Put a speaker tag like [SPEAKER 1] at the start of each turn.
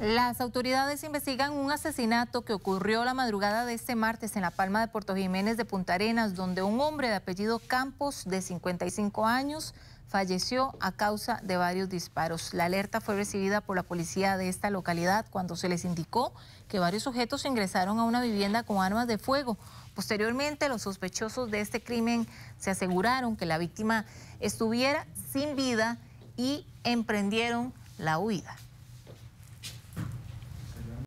[SPEAKER 1] Las autoridades investigan un asesinato que ocurrió la madrugada de este martes en la Palma de Puerto Jiménez de Punta Arenas, donde un hombre de apellido Campos, de 55 años, falleció a causa de varios disparos. La alerta fue recibida por la policía de esta localidad cuando se les indicó que varios sujetos ingresaron a una vivienda con armas de fuego. Posteriormente, los sospechosos de este crimen se aseguraron que la víctima estuviera sin vida y emprendieron la huida.